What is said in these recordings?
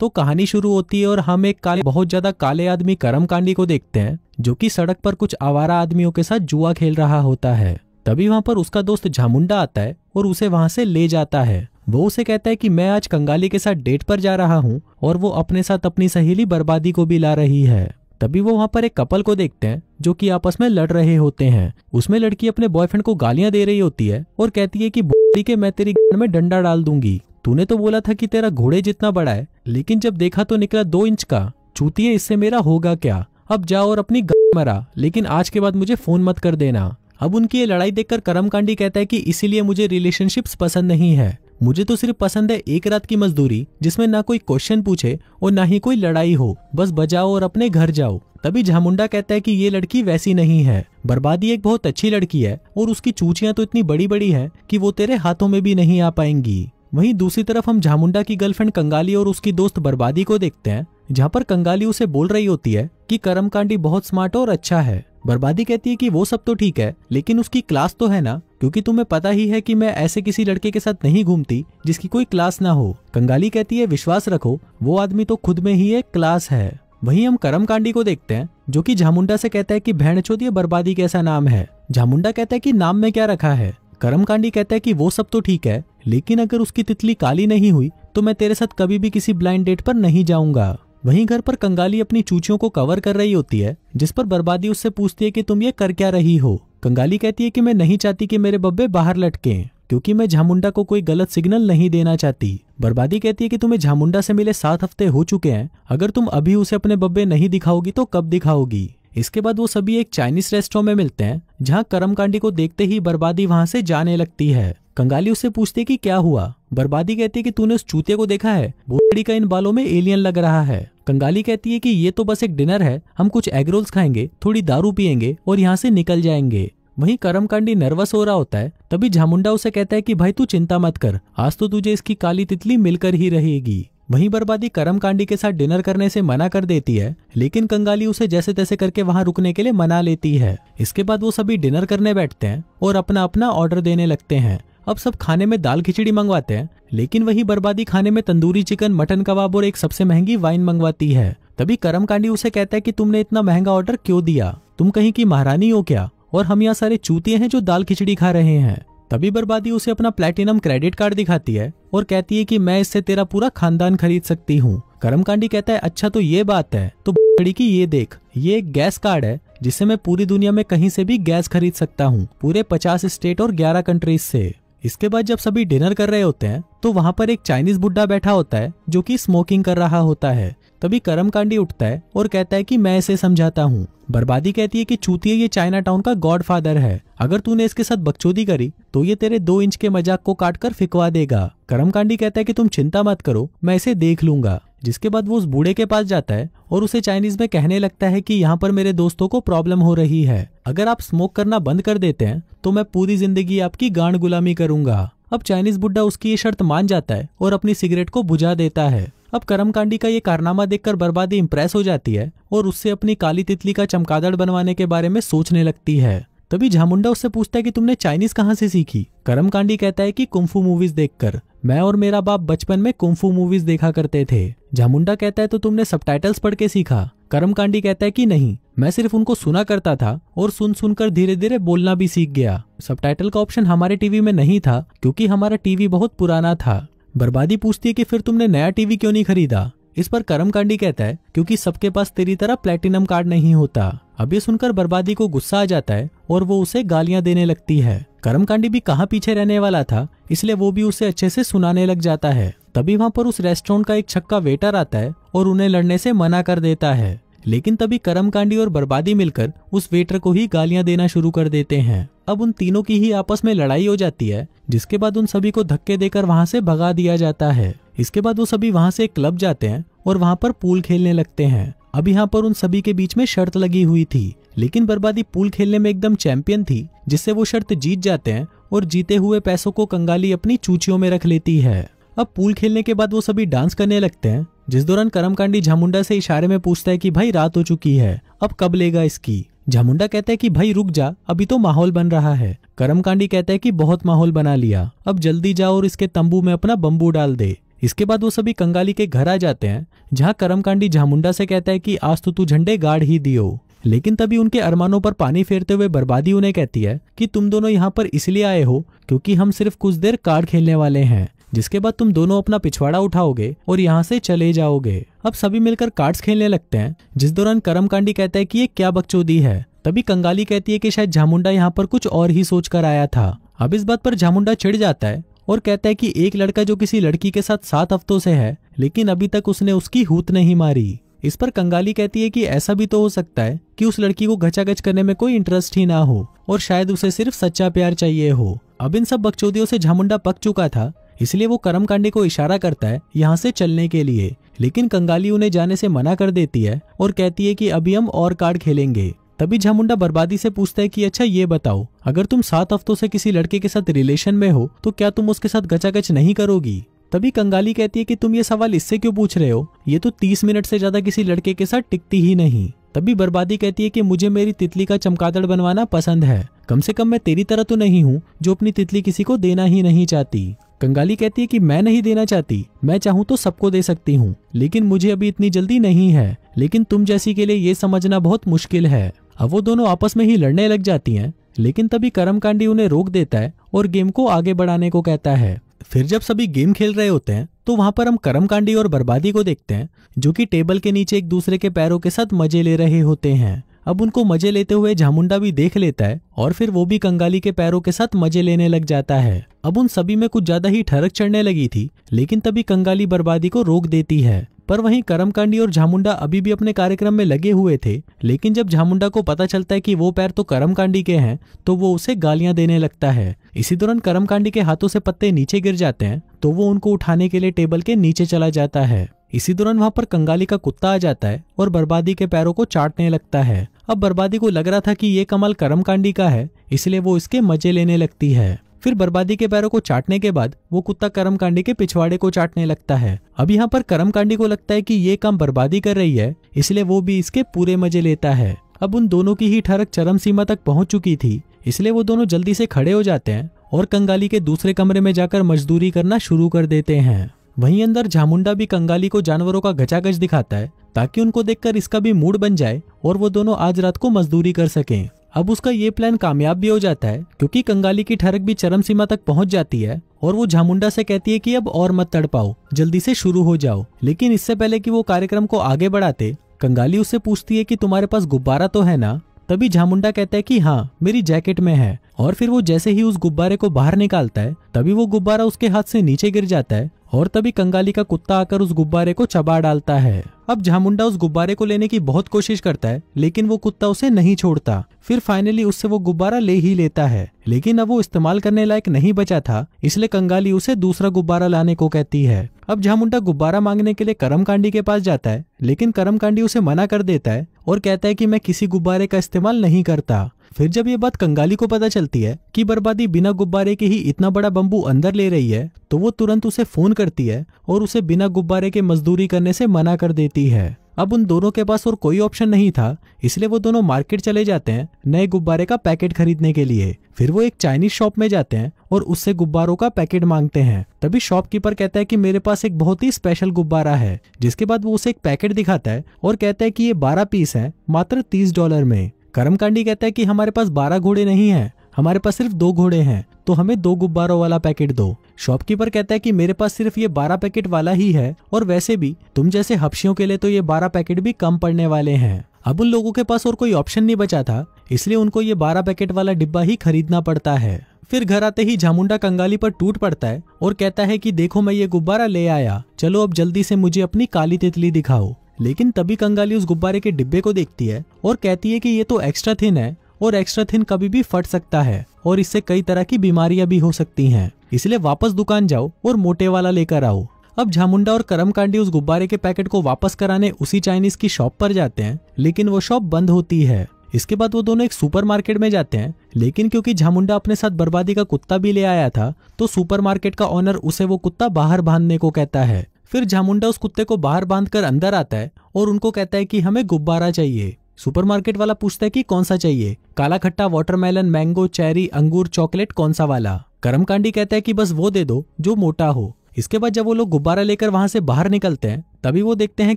तो कहानी शुरू होती है और हम एक काले बहुत ज्यादा काले आदमी करम कांडी को देखते हैं जो कि सड़क पर कुछ आवारा आदमियों के साथ जुआ खेल रहा होता है तभी वहां पर उसका दोस्त झामुंडा आता है और उसे वहां से ले जाता है वो उसे कहता है कि मैं आज कंगाली के साथ डेट पर जा रहा हूँ और वो अपने साथ अपनी सहेली बर्बादी को भी ला रही है तभी वो वहां पर एक कपल को देखते हैं जो कि आपस में लड़ रहे होते हैं उसमें लड़की अपने बॉयफ्रेंड को गालियां दे रही होती है और कहती है कि बोली के मैं तेरी में डंडा डाल दूंगी तूने तो बोला था कि तेरा घोड़े जितना बड़ा है लेकिन जब देखा तो निकला दो इंच का चूतिए इससे मेरा होगा क्या अब जाओ और अपनी मरा लेकिन आज के बाद मुझे फोन मत कर देना अब उनकी ये लड़ाई देखकर करमकांडी कहता है कि इसीलिए मुझे रिलेशनशिप्स पसंद नहीं है मुझे तो सिर्फ पसंद है एक रात की मजदूरी जिसमें ना कोई क्वेश्चन पूछे और ना ही कोई लड़ाई हो बस बजाओ और अपने घर जाओ तभी झामुंडा कहता है कि ये लड़की वैसी नहीं है बर्बादी एक बहुत अच्छी लड़की है और उसकी चूचियाँ तो इतनी बड़ी बड़ी है की वो तेरे हाथों में भी नहीं आ पाएंगी वहीं दूसरी तरफ हम झामुंडा की गर्लफ्रेंड कंगाली और उसकी दोस्त बर्बादी को देखते हैं जहाँ पर कंगाली उसे बोल रही होती है कि कर्मकांडी बहुत स्मार्ट और अच्छा है बर्बादी कहती है कि वो सब तो ठीक है लेकिन उसकी क्लास तो है ना क्योंकि तुम्हें पता ही है कि मैं ऐसे किसी लड़के के साथ नहीं घूमती जिसकी कोई क्लास ना हो कंगाली कहती है विश्वास रखो वो आदमी तो खुद में ही एक क्लास है वहीं हम करम कांडी को देखते हैं जो कि झामुंडा से कहता है कि भैन छोदी ये बर्बादी कैसा नाम है झामुंडा कहता है कि नाम में क्या रखा है करम कांडी कहता है कि वो सब तो ठीक है लेकिन अगर उसकी तितली काली नहीं हुई तो मैं तेरे साथ कभी भी किसी ब्लाइंड डेट पर नहीं जाऊंगा वहीं घर पर कंगाली अपनी चूचियों को कवर कर रही होती है जिस पर बर्बादी उससे पूछती है कि तुम ये कर क्या रही हो कंगाली कहती है कि मैं नहीं चाहती कि मेरे बब्बे बाहर लटके क्योंकि मैं झामुंडा को कोई गलत सिग्नल नहीं देना चाहती बर्बादी कहती है कि तुम्हें झामुंडा से मिले सात हफ्ते हो चुके हैं अगर तुम अभी उसे अपने बब्बे नहीं दिखाओगी तो कब दिखाओगी इसके बाद वो सभी एक चाइनीज रेस्टोरेंट में मिलते हैं जहाँ कर्मकांडी को देखते ही बर्बादी वहां से जाने लगती है कंगाली उससे पूछते कि क्या हुआ बर्बादी कहती है कि तूने उस चूते को देखा है भूतड़ी का इन बालों में एलियन लग रहा है कंगाली कहती है कि ये तो बस एक डिनर है हम कुछ एग रोल्स खाएंगे थोड़ी दारू पियेंगे और यहाँ से निकल जाएंगे वहीं कांडी नर्वस हो रहा होता है तभी झामुंडा उसे कहता है कि भाई तू चिंता मत कर आज तो तुझे इसकी काली तितली मिलकर ही रहेगी वहीं बर्बादी कांडी के साथ डिनर करने से मना कर देती है लेकिन कंगाली उसे जैसे तैसे करके वहां रुकने के लिए मना लेती है इसके बाद वो सभी डिनर करने बैठते हैं और अपना अपना ऑर्डर देने लगते हैं अब सब खाने में दाल खिचड़ी मंगवाते हैं लेकिन वही बर्बादी खाने में तंदूरी चिकन मटन कबाब और एक सबसे महंगी वाइन मंगवाती है तभी करम कांडी उसे कहता है कि तुमने इतना महंगा ऑर्डर क्यों दिया तुम कहीं की महारानी हो क्या और हम यहाँ सारे चूतिए हैं जो दाल खिचड़ी खा रहे हैं तभी बर्बादी उसे अपना प्लेटिनम क्रेडिट कार्ड दिखाती है और कहती है कि मैं इससे तेरा पूरा खानदान खरीद सकती हूँ करम कांडी कहता है अच्छा तो ये बात है तो बड़ी की ये देख ये एक गैस कार्ड है जिसे मैं पूरी दुनिया में कहीं से भी गैस खरीद सकता हूँ पूरे पचास स्टेट और ग्यारह कंट्रीज से इसके बाद जब सभी डिनर कर रहे होते हैं तो वहाँ पर एक चाइनीज बुढ़ा बैठा होता है जो कि स्मोकिंग कर रहा होता है तभी कांडी उठता है और कहता है कि मैं इसे समझाता हूँ बर्बादी कहती है कि चूतिया ये चाइना टाउन का गॉडफादर है अगर तूने इसके साथ बकचोदी करी तो ये तेरे दो इंच के मजाक को काट कर फिकवा देगा कर्मकांडी कहता है कि तुम चिंता मत करो मैं इसे देख लूंगा जिसके बाद वो उस बूढ़े के पास जाता है और उसे चाइनीज में कहने लगता है कि यहाँ पर मेरे दोस्तों को प्रॉब्लम हो रही है अगर आप स्मोक करना बंद कर देते हैं तो मैं पूरी जिंदगी आपकी गांड गुलामी करूंगा अब चाइनीज बुड्ढा उसकी ये शर्त मान जाता है और अपनी सिगरेट को बुझा देता है अब कर्मकांडी का ये कारनामा देखकर बर्बादी इम्प्रेस हो जाती है और उससे अपनी काली तितली का चमकादड़ बनवाने के बारे में सोचने लगती है तभी झामुंडा उससे पूछता है कि तुमने चाइनीज कहाँ से सीखी कर्मकांडी कहता है कि कुम्फू मूवीज देखकर मैं और मेरा बाप बचपन में कुम्फू मूवीज देखा करते थे झामुंडा कहता है तो तुमने सबटाइटल्स पढ़ के सीखा कांडी कहता है कि नहीं मैं सिर्फ उनको सुना करता था और सुन सुनकर धीरे धीरे बोलना भी सीख गया सबटाइटल का ऑप्शन हमारे टीवी में नहीं था क्योंकि हमारा टीवी बहुत पुराना था बर्बादी पूछती है कि फिर तुमने नया टीवी क्यों नहीं खरीदा इस पर कांडी कहता है क्योंकि सबके पास तेरी तरह प्लेटिनम कार्ड नहीं होता अब ये सुनकर बर्बादी को गुस्सा आ जाता है और वो उसे गालियां देने लगती है कर्मकांडी भी कहाँ पीछे रहने वाला था इसलिए वो भी उसे अच्छे से सुनाने लग जाता है तभी वहाँ पर उस रेस्टोरेंट का एक छक्का वेटर आता है और उन्हें लड़ने से मना कर देता है लेकिन तभी कर्मकांडी और बर्बादी मिलकर उस वेटर को ही गालियां देना शुरू कर देते हैं अब उन तीनों की ही आपस में लड़ाई हो जाती है जिसके बाद उन सभी को धक्के देकर वहां से भगा दिया जाता है इसके बाद वो सभी वहां से एक क्लब जाते हैं और वहां पर पूल खेलने लगते हैं अब यहाँ पर उन सभी के बीच में शर्त लगी हुई थी लेकिन बर्बादी पूल खेलने में एकदम चैंपियन थी जिससे वो शर्त जीत जाते हैं और जीते हुए पैसों को कंगाली अपनी चूचियों में रख लेती है अब पूल खेलने के बाद वो सभी डांस करने लगते हैं जिस दौरान करमकांडी झामुंडा से इशारे में पूछता है कि भाई रात हो चुकी है अब कब लेगा इसकी झामुंडा कहता है कि भाई रुक जा अभी तो माहौल बन रहा है करमकांडी कहता है कि बहुत माहौल बना लिया अब जल्दी जाओ और इसके तंबू में अपना बम्बू डाल दे इसके बाद वो सभी कंगाली के घर आ जाते हैं जहाँ करमकांडी झामुंडा से कहता है कि आज तो तू झंडे गाड़ ही दियो लेकिन तभी उनके अरमानों पर पानी फेरते हुए बर्बादी उन्हें कहती है कि तुम दोनों यहाँ पर इसलिए आए हो क्योंकि हम सिर्फ कुछ देर कार्ड खेलने वाले हैं जिसके बाद तुम दोनों अपना पिछवाड़ा उठाओगे और यहाँ से चले जाओगे अब सभी मिलकर कार्ड्स खेलने लगते हैं जिस दौरान करम कांडी कहता है कि ये क्या बकचोदी है तभी कंगाली कहती है कि शायद झामुंडा यहाँ पर कुछ और ही सोच कर आया था अब इस बात पर झामुंडा चिड़ जाता है और कहता है कि एक लड़का जो किसी लड़की के साथ सात हफ्तों से है लेकिन अभी तक उसने उसकी हूत नहीं मारी इस पर कंगाली कहती है कि ऐसा भी तो हो सकता है कि उस लड़की को गच करने में कोई इंटरेस्ट ही ना हो और शायद उसे सिर्फ सच्चा प्यार चाहिए हो अब इन सब बकचोदियों से झामुंडा पक चुका था इसलिए वो कर्मकांडी को इशारा करता है यहाँ से चलने के लिए लेकिन कंगाली उन्हें जाने से मना कर देती है और कहती है की अभी हम और कार्ड खेलेंगे तभी झामुंडा बर्बादी से पूछता है कि अच्छा ये बताओ अगर तुम सात हफ्तों से किसी लड़के के साथ रिलेशन में हो तो क्या तुम उसके साथ गचागच नहीं करोगी तभी कंगाली कहती है कि तुम ये सवाल इससे क्यों पूछ रहे हो ये तो तीस मिनट से ज्यादा किसी लड़के के साथ टिकती ही नहीं तभी बर्बादी कहती है कि मुझे मेरी तितली का चमकादड़ बनवाना पसंद है कम से कम मैं तेरी तरह तो नहीं हूँ जो अपनी तितली किसी को देना ही नहीं चाहती कंगाली कहती है कि मैं नहीं देना चाहती मैं चाहूँ तो सबको दे सकती हूँ लेकिन मुझे अभी इतनी जल्दी नहीं है लेकिन तुम जैसी के लिए ये समझना बहुत मुश्किल है अब वो दोनों आपस में ही लड़ने लग जाती है लेकिन तभी कर्मकांडी उन्हें रोक देता है और गेम को आगे बढ़ाने को कहता है फिर जब सभी गेम खेल रहे होते हैं तो वहां पर हम कर्मकांडी और बर्बादी को देखते हैं जो कि टेबल के नीचे एक दूसरे के पैरों के साथ मजे ले रहे होते हैं अब उनको मजे लेते हुए झामुंडा भी देख लेता है और फिर वो भी कंगाली के पैरों के साथ मजे लेने लग जाता है अब उन सभी में कुछ ज्यादा ही ठरक चढ़ने लगी थी लेकिन तभी कंगाली बर्बादी को रोक देती है पर वहीं करमकांडी और झामुंडा अभी भी अपने कार्यक्रम में लगे हुए थे लेकिन जब झामुंडा को पता चलता है कि वो पैर तो करमकांडी के हैं तो वो उसे गालियां देने लगता है इसी दौरान करमकांडी के हाथों से पत्ते नीचे गिर जाते हैं तो वो उनको उठाने के लिए टेबल के नीचे चला जाता है इसी दौरान वहाँ पर कंगाली का कुत्ता आ जाता है और बर्बादी के पैरों को चाटने लगता है अब बर्बादी को लग रहा था कि ये कमल कांडी का है इसलिए वो इसके मजे लेने लगती है फिर बर्बादी के पैरों को चाटने के बाद वो कुत्ता कांडी के पिछवाड़े को चाटने लगता है अब यहाँ पर कांडी को लगता है कि ये काम बर्बादी कर रही है इसलिए वो भी इसके पूरे मजे लेता है अब उन दोनों की ही ठरक चरम सीमा तक पहुंच चुकी थी इसलिए वो दोनों जल्दी से खड़े हो जाते हैं और कंगाली के दूसरे कमरे में जाकर मजदूरी करना शुरू कर देते हैं वहीं अंदर झामुंडा भी कंगाली को जानवरों का घचाघच दिखाता है ताकि उनको देखकर इसका भी मूड बन जाए और वो दोनों आज रात को मजदूरी कर सकें अब उसका ये प्लान कामयाब भी हो जाता है क्योंकि कंगाली की ठरक भी चरम सीमा तक पहुंच जाती है और वो झामुंडा से कहती है कि अब और मत तड़पाओ जल्दी से शुरू हो जाओ लेकिन इससे पहले कि वो कार्यक्रम को आगे बढ़ाते कंगाली उससे पूछती है कि तुम्हारे पास गुब्बारा तो है ना तभी झामुंडा कहता है कि हाँ मेरी जैकेट में है और फिर वो जैसे ही उस गुब्बारे को बाहर निकालता है तभी वो गुब्बारा उसके हाथ से नीचे गिर जाता है और तभी कंगाली का कुत्ता आकर उस गुब्बारे को चबा डालता है अब झामुंडा उस गुब्बारे को लेने की बहुत कोशिश करता है लेकिन वो कुत्ता उसे नहीं छोड़ता फिर फाइनली उससे वो गुब्बारा ले ही लेता है लेकिन अब वो इस्तेमाल करने लायक नहीं बचा था इसलिए कंगाली उसे दूसरा गुब्बारा लाने को कहती है अब झामुंडा गुब्बारा मांगने के लिए करम के पास जाता है लेकिन करम उसे मना कर देता है और कहता है की मैं किसी गुब्बारे का इस्तेमाल नहीं करता फिर जब ये बात कंगाली को पता चलती है कि बर्बादी बिना गुब्बारे के ही इतना बड़ा बम्बू अंदर ले रही है तो वो तुरंत उसे फोन करती है और उसे बिना गुब्बारे के मजदूरी करने से मना कर देती है अब उन दोनों के पास और कोई ऑप्शन नहीं था इसलिए वो दोनों मार्केट चले जाते हैं नए गुब्बारे का पैकेट खरीदने के लिए फिर वो एक चाइनीज शॉप में जाते हैं और उससे गुब्बारों का पैकेट मांगते हैं तभी शॉपकीपर कहता है कि मेरे पास एक बहुत ही स्पेशल गुब्बारा है जिसके बाद वो उसे एक पैकेट दिखाता है और कहता है कि ये बारह पीस है मात्र तीस डॉलर में कांडी कहता है कि हमारे पास बारह घोड़े नहीं है हमारे पास सिर्फ दो घोड़े हैं तो हमें दो गुब्बारों वाला पैकेट दो शॉपकीपर कहता है कि मेरे पास सिर्फ ये बारह पैकेट वाला ही है और वैसे भी तुम जैसे हफ्सियों के लिए तो ये बारह पैकेट भी कम पड़ने वाले हैं अब उन लोगों के पास और कोई ऑप्शन नहीं बचा था इसलिए उनको ये बारह पैकेट वाला डिब्बा ही खरीदना पड़ता है फिर घर आते ही झामुंडा कंगाली पर टूट पड़ता है और कहता है कि देखो मैं ये गुब्बारा ले आया चलो अब जल्दी से मुझे अपनी काली तितली दिखाओ लेकिन तभी कंगाली उस गुब्बारे के डिब्बे को देखती है और कहती है कि ये तो एक्स्ट्रा थिन है और एक्स्ट्रा थिन कभी भी फट सकता है और इससे कई तरह की बीमारियां भी हो सकती हैं इसलिए वापस दुकान जाओ और मोटे वाला लेकर आओ अब झामुंडा और कांडी उस गुब्बारे के पैकेट को वापस कराने उसी चाइनीज की शॉप पर जाते हैं लेकिन वो शॉप बंद होती है इसके बाद वो दोनों एक सुपरमार्केट में जाते हैं लेकिन क्योंकि झामुंडा अपने साथ बर्बादी का कुत्ता भी ले आया था तो सुपरमार्केट का ऑनर उसे वो कुत्ता बाहर बांधने को कहता है फिर झामुंडा उस कुत्ते को बाहर बांध कर अंदर आता है और उनको कहता है कि हमें गुब्बारा चाहिए सुपरमार्केट वाला पूछता है कि कौन सा चाहिए काला खट्टा वाटरमेलन मैंगो चेरी अंगूर चॉकलेट कौन सा वाला करमकांडी कहता है कि बस वो दे दो जो मोटा हो इसके बाद जब वो लोग गुब्बारा लेकर वहां से बाहर निकलते हैं तभी वो देखते हैं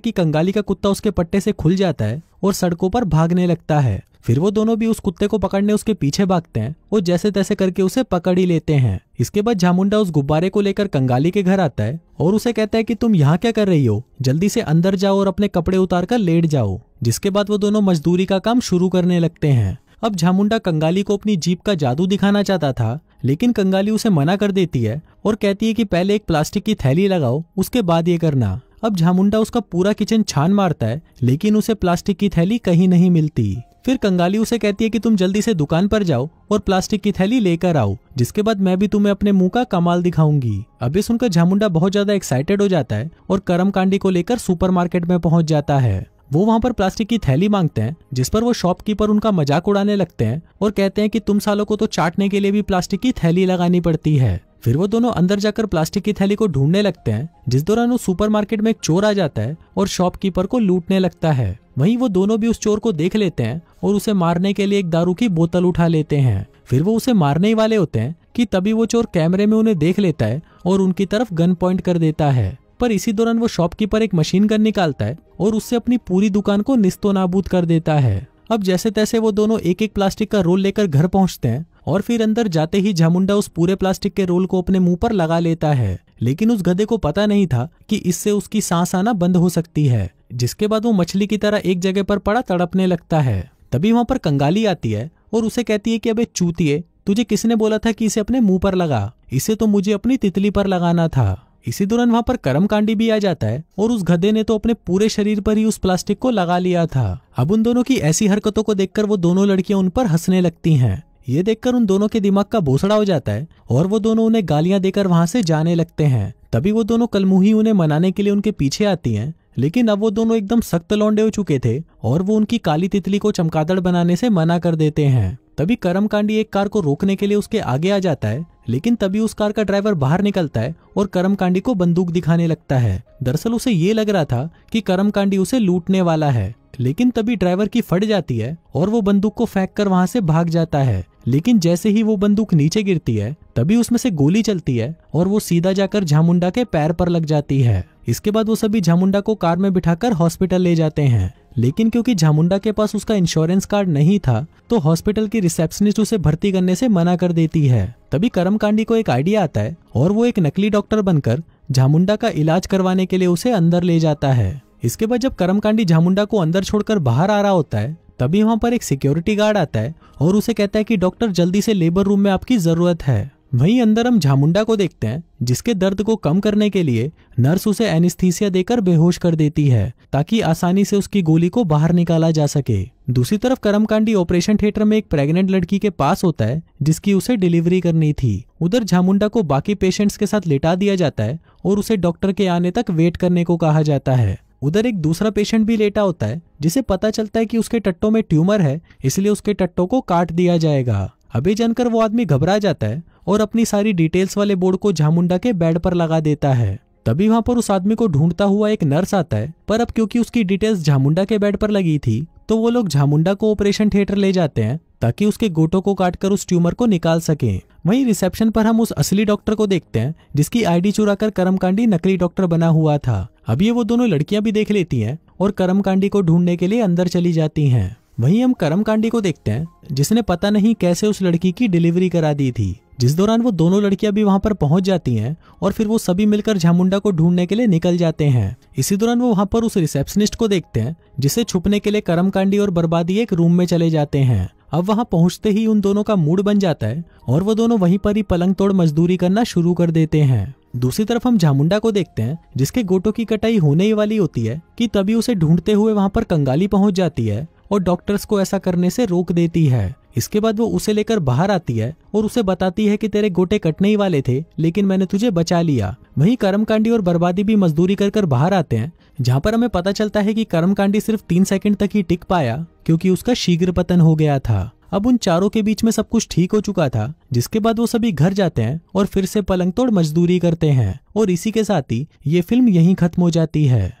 कि कंगाली का कुत्ता उसके पट्टे से खुल जाता है और सड़कों पर भागने लगता है फिर वो दोनों भी उस कुत्ते को पकड़ने उसके पीछे भागते हैं और जैसे तैसे करके उसे पकड़ ही लेते हैं इसके बाद झामुंडा उस गुब्बारे को लेकर कंगाली के घर आता है और उसे कहता है कि तुम यहाँ क्या कर रही हो जल्दी से अंदर जाओ और अपने कपड़े उतार कर लेट जाओ जिसके बाद वो दोनों मजदूरी का काम शुरू करने लगते हैं अब झामुंडा कंगाली को अपनी जीप का जादू दिखाना चाहता था लेकिन कंगाली उसे मना कर देती है और कहती है कि पहले एक प्लास्टिक की थैली लगाओ उसके बाद ये करना अब झामुंडा उसका पूरा किचन छान मारता है लेकिन उसे प्लास्टिक की थैली कहीं नहीं मिलती फिर कंगाली उसे कहती है कि तुम जल्दी से दुकान पर जाओ और प्लास्टिक की थैली लेकर आओ जिसके बाद मैं भी तुम्हें अपने मुंह का कमाल दिखाऊंगी अब ये सुनकर झामुंडा बहुत ज्यादा एक्साइटेड हो जाता है और करम कांडी को लेकर सुपरमार्केट में पहुंच जाता है वो वहाँ पर प्लास्टिक की थैली मांगते हैं जिस पर वो शॉपकीपर उनका मजाक उड़ाने लगते हैं और कहते हैं कि तुम सालों को तो चाटने के लिए भी प्लास्टिक की थैली लगानी पड़ती है फिर वो दोनों अंदर जाकर प्लास्टिक की थैली को ढूंढने लगते हैं जिस दौरान वो सुपरमार्केट में एक चोर आ जाता है और शॉपकीपर को लूटने लगता है वहीं वो दोनों भी उस चोर को देख लेते हैं और उसे मारने के लिए एक दारू की बोतल उठा लेते हैं फिर वो उसे मारने ही वाले होते हैं कि तभी वो चोर कैमरे में उन्हें देख लेता है और उनकी तरफ गन पॉइंट कर देता है पर इसी दौरान वो शॉपकीपर एक मशीन गन निकालता है और उससे अपनी पूरी दुकान को निस्तो नाबूद कर देता है अब जैसे तैसे वो दोनों एक एक प्लास्टिक का रोल लेकर घर पहुंचते हैं और फिर अंदर जाते ही झामुंडा उस पूरे प्लास्टिक के रोल को अपने मुंह पर लगा लेता है लेकिन उस गधे को पता नहीं था कि इससे उसकी सांस आना बंद हो सकती है जिसके बाद वो मछली की तरह एक जगह पर पड़ा तड़पने लगता है तभी वहां पर कंगाली आती है और उसे कहती है कि अबे चूतिए तुझे किसने बोला था कि इसे अपने मुंह पर लगा इसे तो मुझे अपनी तितली पर लगाना था इसी दौरान वहां पर कर्मकांडी भी आ जाता है और उस गधे ने तो अपने पूरे शरीर पर ही उस प्लास्टिक को लगा लिया था अब उन दोनों की ऐसी हरकतों को देखकर वो दोनों लड़कियां उन पर हंसने लगती हैं ये देखकर उन दोनों के दिमाग का भोसड़ा हो जाता है और वो दोनों उन्हें गालियां देकर वहां से जाने लगते हैं तभी वो दोनों कलमुही उन्हें मनाने के लिए उनके पीछे आती है लेकिन अब वो दोनों एकदम सख्त लौंडे हो चुके थे और वो उनकी काली तितली को चमकादड़ बनाने से मना कर देते हैं तभी कर्मकांडी एक कार को रोकने के लिए उसके आगे आ जाता है लेकिन तभी उस कार का ड्राइवर बाहर निकलता है और कर्मकांडी को बंदूक दिखाने लगता है दरअसल उसे ये लग रहा था कि कर्मकांडी उसे लूटने वाला है लेकिन तभी ड्राइवर की फट जाती है और वो बंदूक को फेंक कर वहां से भाग जाता है लेकिन जैसे ही वो बंदूक नीचे गिरती है तभी उसमें से गोली चलती है और वो सीधा जाकर झामुंडा के पैर पर लग जाती है इसके बाद वो सभी झामुंडा को कार में बिठाकर हॉस्पिटल ले जाते हैं लेकिन क्योंकि झामुंडा के पास उसका इंश्योरेंस कार्ड नहीं था तो हॉस्पिटल की रिसेप्शनिस्ट उसे भर्ती करने से मना कर देती है तभी करम कांडी को एक आइडिया आता है और वो एक नकली डॉक्टर बनकर झामुंडा का इलाज करवाने के लिए उसे अंदर ले जाता है इसके बाद जब कांडी झामुंडा को अंदर छोड़कर बाहर आ रहा होता है तभी वहाँ पर एक सिक्योरिटी गार्ड आता है और उसे कहता है की डॉक्टर जल्दी से लेबर रूम में आपकी जरूरत है वहीं अंदर हम झामुंडा को देखते हैं जिसके दर्द को कम करने के लिए नर्स उसे एनिस्थीसिया देकर बेहोश कर देती है ताकि आसानी से उसकी गोली को बाहर निकाला जा सके दूसरी तरफ करमकांडी ऑपरेशन थिएटर में एक प्रेग्नेंट लड़की के पास होता है जिसकी उसे डिलीवरी करनी थी उधर झामुंडा को बाकी पेशेंट्स के साथ लेटा दिया जाता है और उसे डॉक्टर के आने तक वेट करने को कहा जाता है उधर एक दूसरा पेशेंट भी लेटा होता है जिसे पता चलता है कि उसके टट्टों में ट्यूमर है इसलिए उसके टट्टों को काट दिया जाएगा अभी जानकर वो आदमी घबरा जाता है और अपनी सारी डिटेल्स वाले बोर्ड को झामुंडा के बेड पर लगा देता है तभी वहां पर उस आदमी को ढूंढता हुआ एक नर्स आता है पर अब क्योंकि उसकी डिटेल्स झामुंडा के बेड पर लगी थी तो वो लोग झामुंडा को ऑपरेशन थिएटर ले जाते हैं ताकि उसके गोटों को काटकर उस ट्यूमर को निकाल सके वहीं रिसेप्शन पर हम उस असली डॉक्टर को देखते हैं जिसकी आईडी चुराकर करमकांडी नकली डॉक्टर बना हुआ था अब ये वो दोनों लड़कियां भी देख लेती हैं और करमकांडी को ढूंढने के लिए अंदर चली जाती हैं वहीं हम करमकांडी को देखते हैं जिसने पता नहीं कैसे उस लड़की की डिलीवरी करा दी थी जिस दौरान वो दोनों लड़कियां भी वहां पर पहुंच जाती हैं और फिर वो सभी मिलकर झामुंडा को ढूंढने के लिए निकल जाते हैं इसी दौरान वो वहां पर उस रिसेप्शनिस्ट को देखते हैं जिसे छुपने के लिए कांडी और बर्बादी एक रूम में चले जाते हैं अब वहां पहुंचते ही उन दोनों का मूड बन जाता है और वो दोनों वहीं पर ही पलंग तोड़ मजदूरी करना शुरू कर देते हैं दूसरी तरफ हम झामुंडा को देखते हैं जिसके गोटो की कटाई होने ही वाली होती है कि तभी उसे ढूंढते हुए वहां पर कंगाली पहुंच जाती है और डॉक्टर्स को ऐसा करने से रोक देती है इसके बाद वो उसे लेकर बाहर आती है और उसे बताती है कि तेरे गोटे कटने ही वाले थे लेकिन मैंने तुझे बचा लिया वहीं कर्मकांडी और बर्बादी भी मजदूरी कर कर बाहर आते हैं जहाँ पर हमें पता चलता है कि कर्मकांडी सिर्फ तीन सेकंड तक ही टिक पाया क्योंकि उसका शीघ्र पतन हो गया था अब उन चारों के बीच में सब कुछ ठीक हो चुका था जिसके बाद वो सभी घर जाते हैं और फिर से पलंग तोड़ मजदूरी करते हैं और इसी के साथ ही ये फिल्म यही खत्म हो जाती है